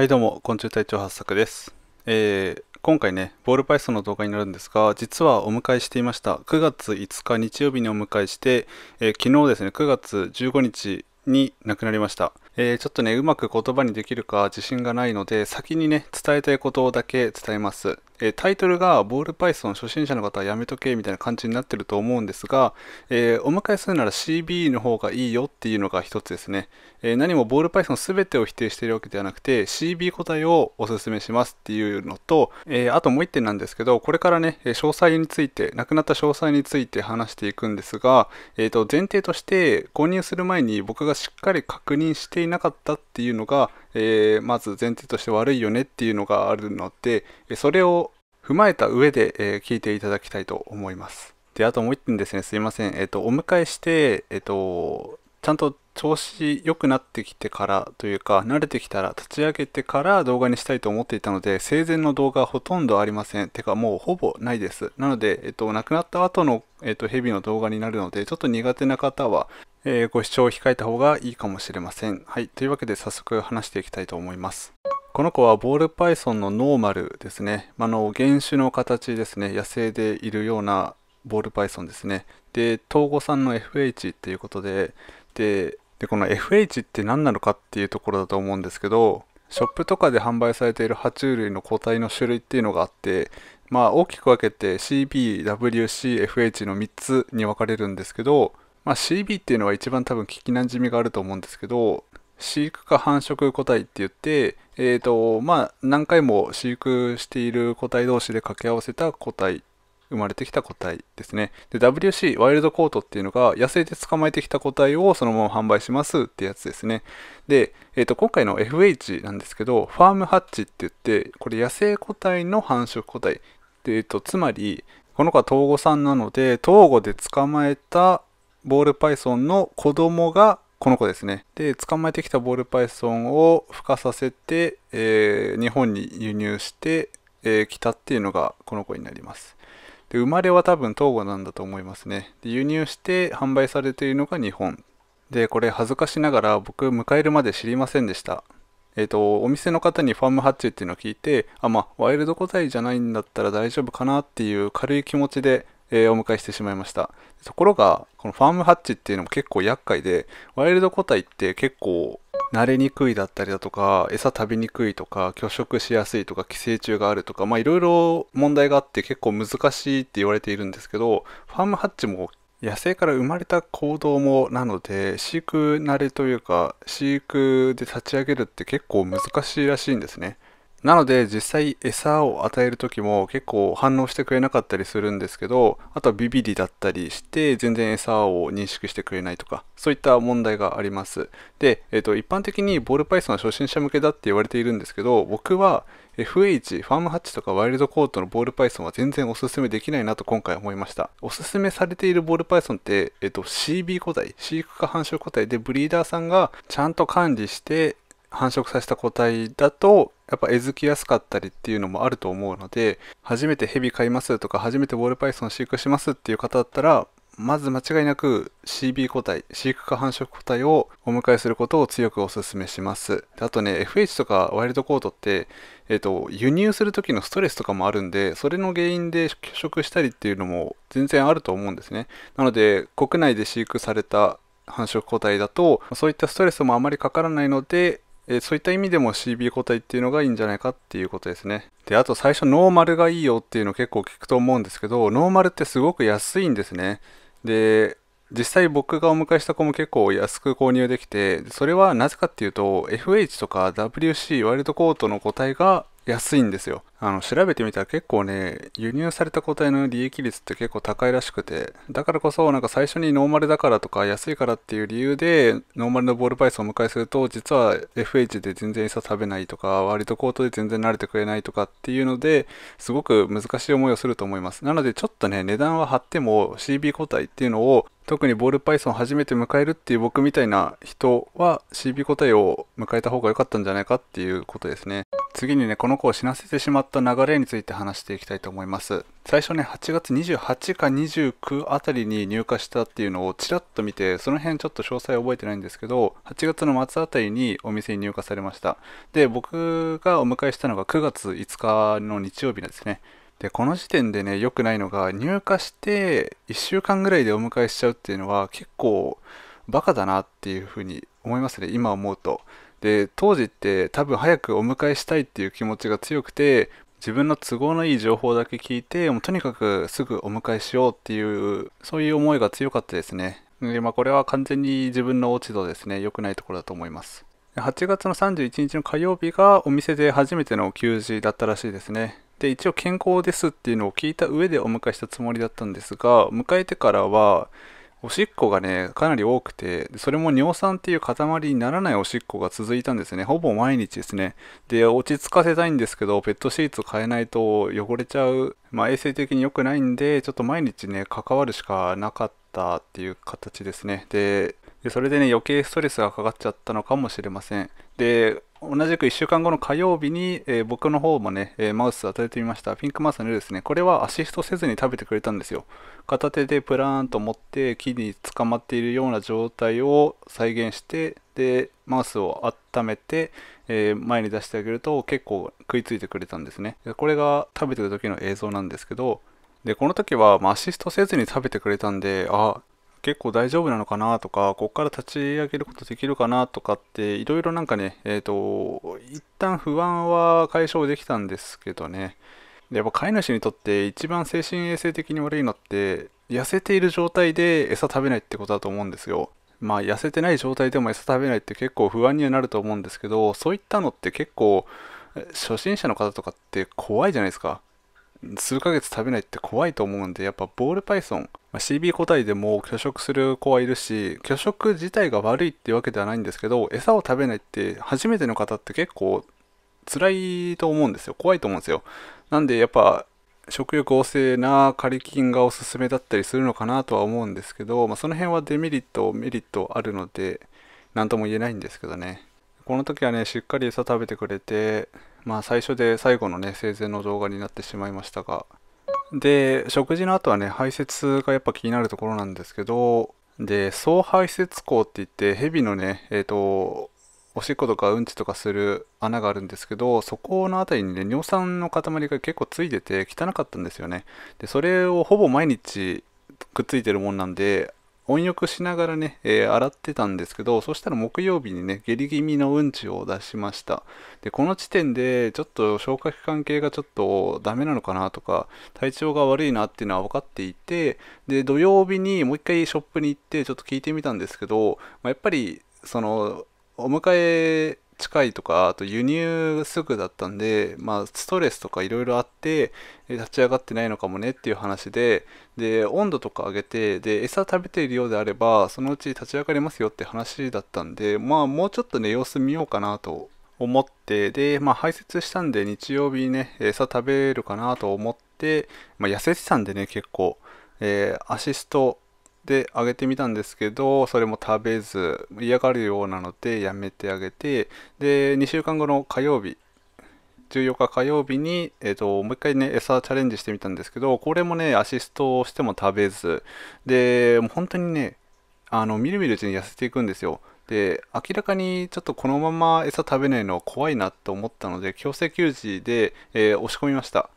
はいどうも、昆虫隊長八作です。えー、今回ね、ボールパイソンの動画になるんですが、実はお迎えしていました。9月5日日曜日にお迎えして、えー、昨日ですね、9月15日に亡くなりました。えー、ちょっとね、うまく言葉にできるか自信がないので、先にね、伝えたいことだけ伝えます。えタイトルがボールパイソン初心者の方はやめとけみたいな感じになってると思うんですが、えー、お迎えするなら CB の方がいいよっていうのが一つですね、えー、何もボールパイソン全てを否定しているわけではなくて CB 個体をおすすめしますっていうのと、えー、あともう一点なんですけどこれからね詳細について亡くなった詳細について話していくんですが、えー、と前提として購入する前に僕がしっかり確認していなかったっていうのが、えー、まず前提として悪いよねっていうのがあるので、それを踏まえた上で、えー、聞いていただきたいと思います。で、あともう一点ですね、すいません。えっ、ー、と、お迎えして、えっ、ー、と、ちゃんと調子良くなってきてからというか、慣れてきたら立ち上げてから動画にしたいと思っていたので、生前の動画ほとんどありません。てかもうほぼないです。なので、えっと、亡くなった後の、えっと、ヘビの動画になるので、ちょっと苦手な方は、えー、ご視聴を控えた方がいいかもしれません。はい。というわけで早速話していきたいと思います。この子はボールパイソンのノーマルですね。あの、原種の形ですね。野生でいるようなボールパイソンですね。で、東郷さんの FH っていうことで、で、でこの FH って何なのかっていうところだと思うんですけど、ショップとかで販売されている爬虫類の個体の種類っていうのがあって、まあ大きく分けて CBWCFH の3つに分かれるんですけど、まあ、CB っていうのは一番多分聞きなじみがあると思うんですけど飼育か繁殖個体って言って、えーとまあ、何回も飼育している個体同士で掛け合わせた個体生まれてきた個体ですねで WC ワイルドコートっていうのが野生で捕まえてきた個体をそのまま販売しますってやつですねで、えー、と今回の FH なんですけどファームハッチって言ってこれ野生個体の繁殖個体で、えーと、とつまりこの子は東郷さんなので東郷で捕まえたボールパイソンの子供がこの子ですね。で、捕まえてきたボールパイソンを孵化させて、えー、日本に輸入してき、えー、たっていうのがこの子になります。で、生まれは多分東郷なんだと思いますね。で、輸入して販売されているのが日本。で、これ恥ずかしながら僕迎えるまで知りませんでした。えっ、ー、と、お店の方にファームハッチっていうのを聞いて、あ、まあ、ワイルド個体じゃないんだったら大丈夫かなっていう軽い気持ちでえー、お迎えしてしまいましたところがこのファームハッチっていうのも結構厄介でワイルド個体って結構慣れにくいだったりだとか餌食べにくいとか拒食しやすいとか寄生虫があるとかまあいろいろ問題があって結構難しいって言われているんですけどファームハッチも野生から生まれた行動もなので飼育慣れというか飼育で立ち上げるって結構難しいらしいんですね。なので実際餌を与える時も結構反応してくれなかったりするんですけどあとはビビリだったりして全然餌を認識してくれないとかそういった問題がありますで、えー、と一般的にボールパイソンは初心者向けだって言われているんですけど僕は FH ファームハッチとかワイルドコートのボールパイソンは全然おすすめできないなと今回思いましたおすすめされているボールパイソンって、えー、と CB 個体飼育下繁殖個体でブリーダーさんがちゃんと管理して繁殖させた個体だとやっぱ餌付きやすかったりっていうのもあると思うので初めてヘビ飼いますとか初めてウォールパイソン飼育しますっていう方だったらまず間違いなく CB 個体飼育か繁殖個体をお迎えすることを強くお勧めしますあとね FH とかワイルドコートって、えーと、と輸入する時のストレスとかもあるんでそれの原因で拒食したりっていうのも全然あると思うんですねなので国内で飼育された繁殖個体だとそういったストレスもあまりかからないのでえそういった意味でも CB 個体っていうのがいいんじゃないかっていうことですね。で、あと最初ノーマルがいいよっていうの結構聞くと思うんですけど、ノーマルってすごく安いんですね。で、実際僕がお迎えした子も結構安く購入できて、それはなぜかっていうと、FH とか WC ワイルドコートの個体が安いんですよ。あの、調べてみたら結構ね、輸入された個体の利益率って結構高いらしくて、だからこそ、なんか最初にノーマルだからとか安いからっていう理由で、ノーマルのボールパイスをお迎えすると、実は FH で全然餌食べないとか、割とコートで全然慣れてくれないとかっていうので、すごく難しい思いをすると思います。なので、ちょっとね、値段は張っても CB 個体っていうのを特にボールパイソンを初めて迎えるっていう僕みたいな人は CB 個体を迎えた方が良かったんじゃないかっていうことですね。次にね、この子を死なせてしまっった流れについて話していきたいと思います最初ね8月28か29あたりに入荷したっていうのをちらっと見てその辺ちょっと詳細覚えてないんですけど8月の末あたりにお店に入荷されましたで僕がお迎えしたのが9月5日の日曜日なんですねでこの時点でね良くないのが入荷して1週間ぐらいでお迎えしちゃうっていうのは結構バカだなっていうふうに思いますね今思うとで当時って多分早くお迎えしたいっていう気持ちが強くて自分の都合のいい情報だけ聞いてもうとにかくすぐお迎えしようっていうそういう思いが強かったですねで、まあ、これは完全に自分の落ち度ですね良くないところだと思います8月の31日の火曜日がお店で初めての給仕だったらしいですねで一応健康ですっていうのを聞いた上でお迎えしたつもりだったんですが迎えてからはおしっこがね、かなり多くて、それも尿酸っていう塊にならないおしっこが続いたんですね。ほぼ毎日ですね。で、落ち着かせたいんですけど、ペットシーツ変えないと汚れちゃう、まあ衛生的に良くないんで、ちょっと毎日ね、関わるしかなかったっていう形ですね。で、でそれでね、余計ストレスがかかっちゃったのかもしれません。で、同じく1週間後の火曜日に、えー、僕の方もね、えー、マウス与えてみました。ピンクマウスのですね、これはアシストせずに食べてくれたんですよ。片手でプラーンと持って木に捕まっているような状態を再現して、で、マウスを温めて、えー、前に出してあげると結構食いついてくれたんですね。これが食べてる時の映像なんですけど、で、この時は、まあ、アシストせずに食べてくれたんで、あ、結構大丈夫なのかなとか、ここから立ち上げることできるかなとかって、いろいろなんかね、えっ、ー、と、一旦不安は解消できたんですけどね。やっぱ飼い主にとって一番精神衛生的に悪いのって、痩せている状態で餌食べないってことだと思うんですよ。まあ痩せてない状態でも餌食べないって結構不安にはなると思うんですけど、そういったのって結構初心者の方とかって怖いじゃないですか。数ヶ月食べないって怖いと思うんで、やっぱボールパイソン、まあ、CB 個体でも拒食する子はいるし、拒食自体が悪いっていうわけではないんですけど、餌を食べないって初めての方って結構辛いと思うんですよ。怖いと思うんですよ。なんでやっぱ食欲旺盛なカリキンがおすすめだったりするのかなとは思うんですけど、まあ、その辺はデメリット、メリットあるので、何とも言えないんですけどね。この時はね、しっかり餌食べてくれて、まあ最初で最後のね、生前の動画になってしまいましたが。で、食事の後はね、排泄がやっぱ気になるところなんですけど、で、総排泄口って言って、蛇のね、えっ、ー、と、おしっことかうんちとかする穴があるんですけどそこの辺りにね尿酸の塊が結構ついてて汚かったんですよねでそれをほぼ毎日くっついてるもんなんで温浴しながらね、えー、洗ってたんですけど、そしたら木曜日にね、下痢気味のうんちを出しました。で、この時点で、ちょっと消化器官系がちょっとダメなのかなとか、体調が悪いなっていうのは分かっていて、で、土曜日にもう一回ショップに行って、ちょっと聞いてみたんですけど、まあ、やっぱり、その、お迎え近いとか、あと輸入すぐだったんで、まあ、ストレスとかいろいろあって、立ち上がってないのかもねっていう話で、で、温度とか上げて、で、餌食べているようであれば、そのうち立ち上がりますよって話だったんで、まあ、もうちょっとね、様子見ようかなと思って、で、まあ、排泄したんで、日曜日ね、餌食べるかなと思って、まあ、痩せてたんでね、結構、えー、アシスト、であげてみたんですけどそれも食べず嫌がるようなのでやめてあげてで2週間後の火曜日14日火曜日に、えーと、ともう一回ね餌チャレンジしてみたんですけどこれもねアシストをしても食べずでもう本当にねあのみるみるうちに痩せていくんですよで明らかにちょっとこのまま餌食べないのは怖いなと思ったので強制給餌で、えー、押し込みました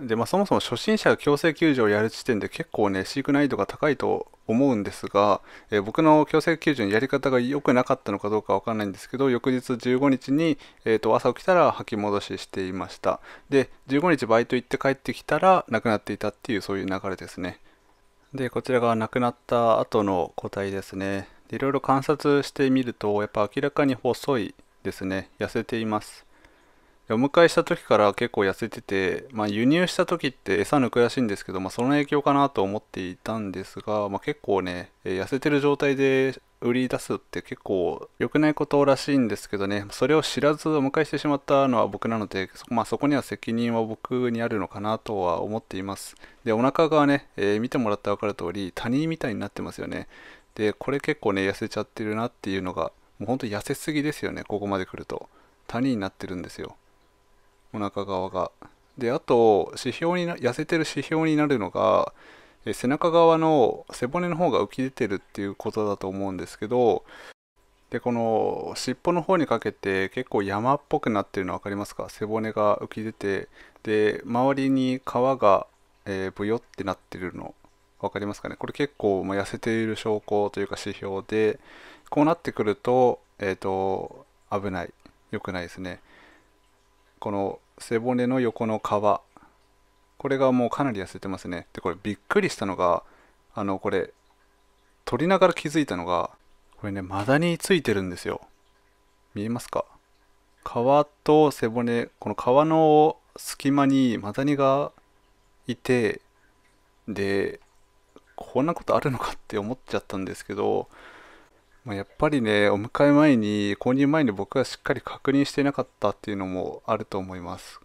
で、まあ、そもそも初心者が強制救助をやる時点で結構ね、飼育難易度が高いと思うんですが、えー、僕の強制救助のやり方が良くなかったのかどうかわかんないんですけど、翌日15日に、えー、と朝起きたら吐き戻ししていました。で、15日バイト行って帰ってきたら亡くなっていたっていうそういう流れですね。で、こちらが亡くなった後の個体ですね。でいろいろ観察してみると、やっぱ明らかに細いですね。痩せています。お迎えした時から結構痩せてて、まあ、輸入した時って餌抜くらしいんですけど、まあ、その影響かなと思っていたんですが、まあ、結構ね、痩せてる状態で売り出すって結構良くないことらしいんですけどねそれを知らずお迎えしてしまったのは僕なのでそ,、まあ、そこには責任は僕にあるのかなとは思っていますでお腹がね、えー、見てもらったら分かる通り谷みたいになってますよねでこれ結構ね痩せちゃってるなっていうのがもうほんと痩せすぎですよねここまで来ると谷になってるんですよお腹側が。であと指標に痩せてる指標になるのが背中側の背骨の方が浮き出てるっていうことだと思うんですけどでこの尻尾の方にかけて結構山っぽくなってるの分かりますか背骨が浮き出てで周りに皮が、えー、ブヨってなってるの分かりますかねこれ結構、痩せている証拠というか指標でこうなってくると,、えーと危ない良くないですねこの背骨の横の皮これがもうかなり痩せてますねでこれびっくりしたのがあのこれ取りながら気づいたのがこれねマダニついてるんですよ見えますか皮と背骨この皮の隙間にマダニがいてでこんなことあるのかって思っちゃったんですけどまあ、やっぱりね、お迎え前に、購入前に僕はしっかり確認していなかったっていうのもあると思います。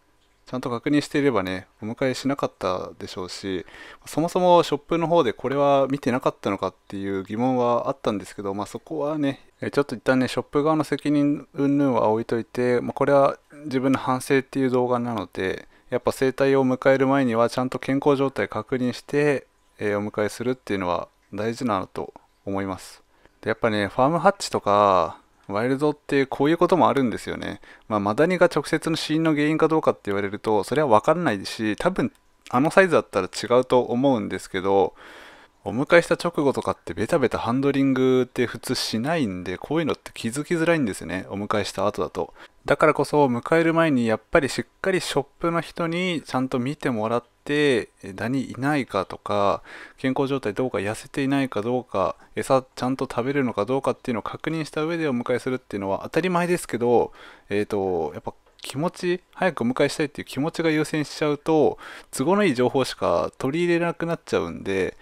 ちゃんと確認していればね、お迎えしなかったでしょうし、そもそもショップの方でこれは見てなかったのかっていう疑問はあったんですけど、まあ、そこはね、ちょっと一旦ね、ショップ側の責任云々は置いといて、まあ、これは自分の反省っていう動画なので、やっぱ生態を迎える前にはちゃんと健康状態確認して、えー、お迎えするっていうのは大事なのと思います。でやっぱねファームハッチとかワイルドってこういうこともあるんですよね、まあ、マダニが直接の死因の原因かどうかって言われるとそれは分かんないし多分あのサイズだったら違うと思うんですけどお迎えした直後とかってベタベタハンドリングって普通しないんでこういうのって気づきづらいんですよねお迎えした後だとだからこそ迎える前にやっぱりしっかりショップの人にちゃんと見てもらってダニいないかとか健康状態どうか痩せていないかどうか餌ちゃんと食べるのかどうかっていうのを確認した上でお迎えするっていうのは当たり前ですけど、えーと、とやっぱ気持ち早くお迎えしたいっていう気持ちが優先しちゃうと都合のいい情報しか取り入れなくなっちゃうんで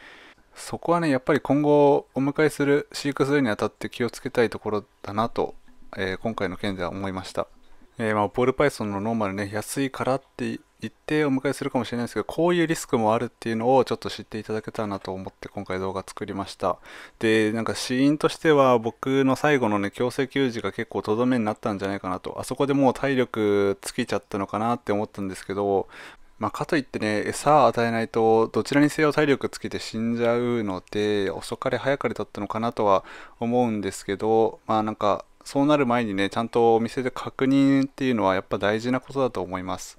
そこはねやっぱり今後お迎えする飼育するにあたって気をつけたいところだなと、えー、今回の件では思いました。えー、まあ、ボールパイソンのノーマルね安いからって一定をお迎えするかもしれないですけどこういうリスクもあるっていうのをちょっと知っていただけたらなと思って今回動画作りましたでなんか死因としては僕の最後のね強制給仕が結構とどめになったんじゃないかなとあそこでもう体力尽きちゃったのかなって思ったんですけどまあ、かといってね、餌与えないと、どちらにせよ体力つけて死んじゃうので、遅かれ早かれだったのかなとは思うんですけど、まあなんか、そうなる前にね、ちゃんとお店で確認っていうのはやっぱ大事なことだと思います。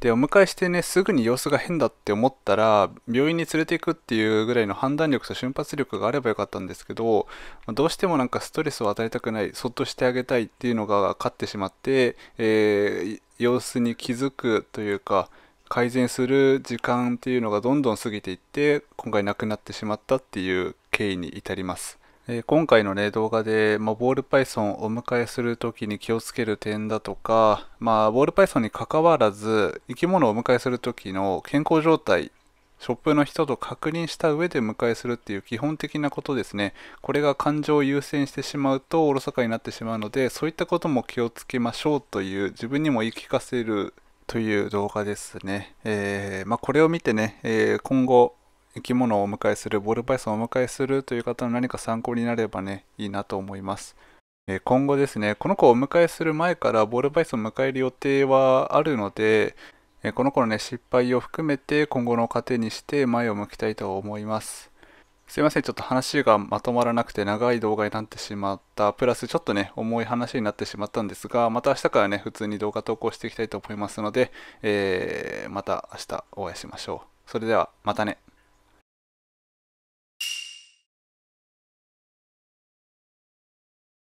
でお迎えしてねすぐに様子が変だって思ったら病院に連れていくっていうぐらいの判断力と瞬発力があればよかったんですけどどうしてもなんかストレスを与えたくないそっとしてあげたいっていうのが勝ってしまって、えー、様子に気づくというか改善する時間っていうのがどんどん過ぎていって今回なくなってしまったっていう経緯に至ります。え今回の、ね、動画で、まあ、ボールパイソンをお迎えするときに気をつける点だとか、まあ、ボールパイソンにかに関わらず生き物をお迎えするときの健康状態ショップの人と確認した上で迎えするっていう基本的なことですねこれが感情を優先してしまうとおろそかになってしまうのでそういったことも気をつけましょうという自分にも言い聞かせるという動画ですね、えー、まあ、これを見てね、えー、今後生き物をお迎えするボールパイソンをお迎えするという方の何か参考になればねいいなと思います。今後ですね、この子をお迎えする前からボールバイソンを迎える予定はあるので、この子の、ね、失敗を含めて今後の糧にして前を向きたいと思います。すいません、ちょっと話がまとまらなくて長い動画になってしまった、プラスちょっとね、重い話になってしまったんですが、また明日からね、普通に動画投稿していきたいと思いますので、えー、また明日お会いしましょう。それでは、またね。